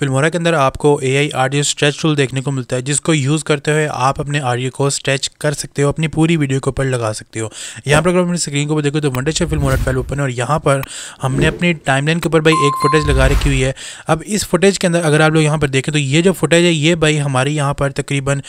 Filmora के अंदर आपको A I audio stretch tool देखने को मिलता है जिसको यूज़ करते हुए आप अपने ऑडियो को स्ट्रेच कर सकते हो अपनी पूरी वीडियो के ऊपर लगा सकते हो यहाँ पर अगर अपनी स्क्रीन को देखो तो Wondershare Filmora file open है और यहाँ पर हमने अपनी टाइमलाइन के ऊपर भाई एक फुटेज लगा रखी हुई है अब इस फुटेज के अंदर अगर आप लोग यहाँ पर देखें तो ये जो फुटेज है ये भाई हमारी यहाँ पर तकरीबन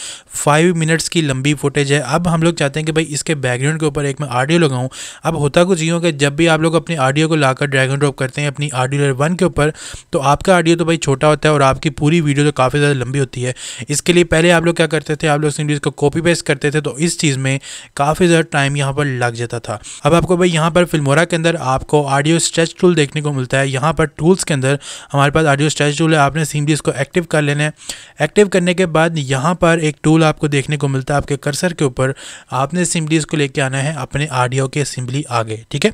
फाइव मिनट्स की लंबी फुटेज है अब हम लोग चाहते हैं कि भाई इसके बैकग्राउंड के ऊपर एक मैं ऑडियो लगाऊँ अब होता कुछ यूँ कि जब भी आप लोग अपने ऑडियो को लाकर ड्रैगन ड्रॉप करते हैं अपनी ऑडियो वन के ऊपर तो आपका ऑडियो तो भाई छोटा होता होता है और आपकी पूरी वीडियो तो काफ़ी ज़्यादा लंबी होती है इसके लिए पहले आप लोग क्या करते थे आप लोग वीडियो को कॉपी पेस्ट करते थे तो इस चीज़ में काफ़ी ज़्यादा टाइम यहाँ पर लग जाता था अब आपको भाई यहाँ पर फिल्मोरा के अंदर आपको ऑडियो स्ट्रेच टूल देखने को मिलता है यहाँ पर टूल्स के अंदर हमारे पास ऑडियो स्ट्रेच टूल है आपने सीमली को एक्टिव कर लेना है एक्टिव करने के बाद यहाँ पर एक टूल आपको देखने को मिलता है आपके कर्सर के ऊपर आपने सिम्पली को लेके आना है अपने ऑडियो के सिम्बली आगे ठीक है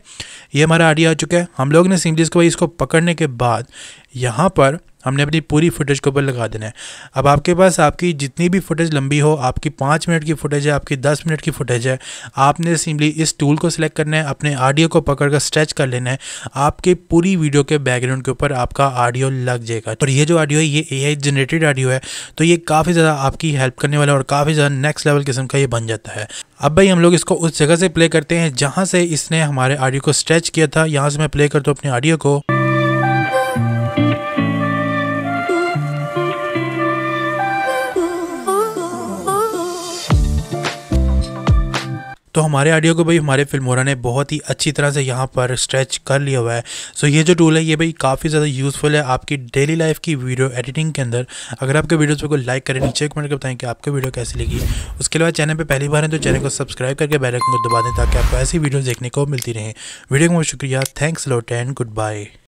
ये हमारा ऑडियो आ चुका है हम लोग ने सिम्पली को भाई इसको पकड़ने के बाद यहाँ पर हमने अपनी पूरी फुटेज के ऊपर लगा देना है अब आपके पास आपकी जितनी भी फुटेज लंबी हो आपकी पाँच मिनट की फुटेज है आपकी दस मिनट की फुटेज है आपने सिंपली इस टूल को सिलेक्ट करना है अपने ऑडियो को पकड़ कर स्ट्रेच कर लेना है आपके पूरी वीडियो के बैकग्राउंड के ऊपर आपका ऑडियो लग जाएगा और ये जो ऑडियो है ये ए जनरेटेड ऑडियो है तो ये काफ़ी ज़्यादा आपकी हेल्प करने वाला और काफ़ी ज़्यादा नेक्स्ट लेवल किस्म का ये बन जाता है अब भाई हम लोग इसको उस जगह से प्ले करते हैं जहाँ से इसने हमारे ऑडियो को स्ट्रेच किया था यहाँ से मैं प्ले करता हूँ अपने ऑडियो को तो हमारे ऑडियो को भाई हमारे फिल्मोरा ने बहुत ही अच्छी तरह से यहाँ पर स्ट्रेच कर लिया हुआ है सो ये जो टूल है ये भाई काफ़ी ज़्यादा यूज़फुल है आपकी डेली लाइफ की वीडियो एडिटिंग के अंदर अगर आपके वीडियोज़ पर को लाइक करें नीचे कमेंट कर बताएं कि आपकी वीडियो कैसी लगी उसके अलावा चैनल पर पहली बार है तो चैनल को सब्सक्राइब करके बेलाइकन को दबा दें ताकि आपको ऐसी वीडियो देखने को मिलती रहें वीडियो को बहुत शुक्रिया thanks lot and good bye